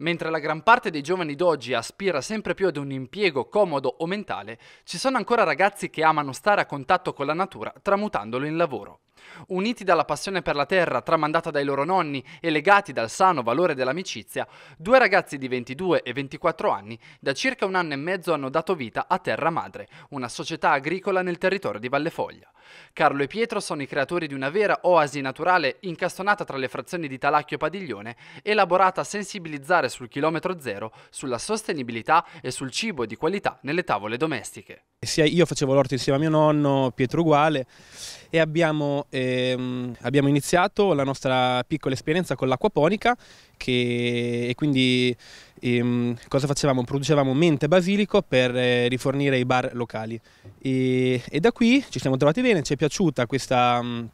Mentre la gran parte dei giovani d'oggi aspira sempre più ad un impiego comodo o mentale, ci sono ancora ragazzi che amano stare a contatto con la natura tramutandolo in lavoro. Uniti dalla passione per la terra tramandata dai loro nonni e legati dal sano valore dell'amicizia, due ragazzi di 22 e 24 anni da circa un anno e mezzo hanno dato vita a Terra Madre, una società agricola nel territorio di Vallefoglia. Carlo e Pietro sono i creatori di una vera oasi naturale incastonata tra le frazioni di Talacchio e Padiglione, elaborata a sensibilizzare sul chilometro zero, sulla sostenibilità e sul cibo di qualità nelle tavole domestiche. io facevo l'orto insieme a mio nonno, Pietro uguale, e abbiamo, ehm, abbiamo iniziato la nostra piccola esperienza con l'acquaponica che, e quindi ehm, cosa facevamo? Producevamo mente basilico per eh, rifornire i bar locali e, e, da qui ci siamo trovati bene, ci è piaciuta questa... Mh,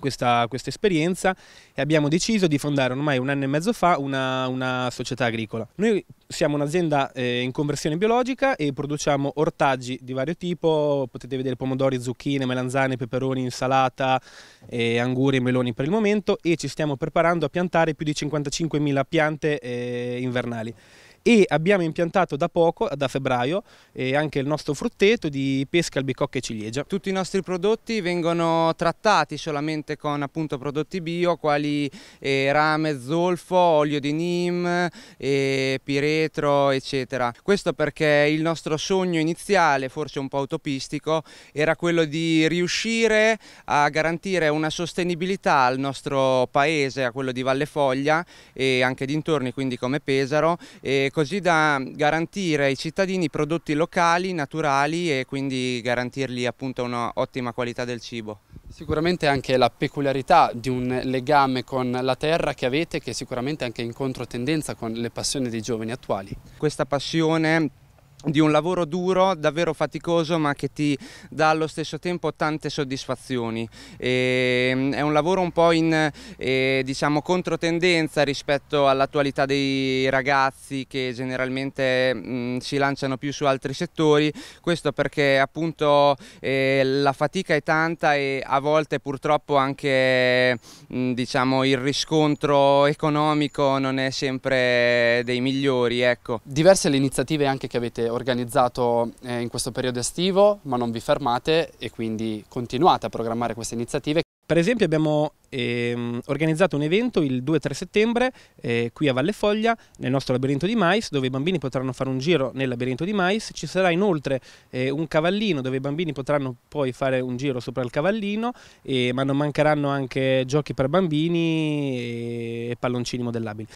questa, questa, esperienza e abbiamo deciso di fondare ormai un anno e mezzo fa una, una società agricola. Noi siamo un'azienda eh, in conversione biologica e produciamo ortaggi di vario tipo, potete vedere pomodori, zucchine, melanzane, peperoni, insalata, eh, anguri e meloni per il momento e ci stiamo preparando a piantare più di 55.000 piante eh, invernali e abbiamo impiantato da poco, da febbraio, eh, anche il nostro frutteto di pesca, albicocca e ciliegia. Tutti i nostri prodotti vengono trattati solamente con appunto, prodotti bio quali eh, rame, zolfo, olio di nim, eh, piretro eccetera. Questo perché il nostro sogno iniziale, forse un po' utopistico, era quello di riuscire a garantire una sostenibilità al nostro paese, a quello di Valle Foglia e eh, anche dintorni quindi come Pesaro eh, così da garantire ai cittadini prodotti locali, naturali e quindi garantirgli appunto un'ottima qualità del cibo. Sicuramente anche la peculiarità di un legame con la terra che avete che è sicuramente anche in controtendenza con le passioni dei giovani attuali. Questa passione di un lavoro duro, davvero faticoso, ma che ti dà allo stesso tempo tante soddisfazioni. E, ehm, è un lavoro un po' in eh, diciamo, controtendenza rispetto all'attualità dei ragazzi che generalmente mh, mm, si lanciano più su altri settori, questo perché appunto eh, la fatica è tanta e a volte purtroppo anche mh, mm, diciamo, il riscontro economico non è sempre dei migliori. Ecco. Diverse le iniziative anche che avete organizzato eh, in questo periodo estivo, ma non vi fermate e quindi continuate a programmare queste iniziative. Per esempio abbiamo eh, organizzato un evento il 2-3 settembre eh, qui a Valle Foglia nel nostro labirinto di mais dove i bambini potranno fare un giro nel labirinto di mais, ci sarà inoltre eh, un cavallino dove i bambini potranno poi fare un giro sopra il cavallino eh, ma non mancheranno anche giochi per bambini e palloncini modellabili.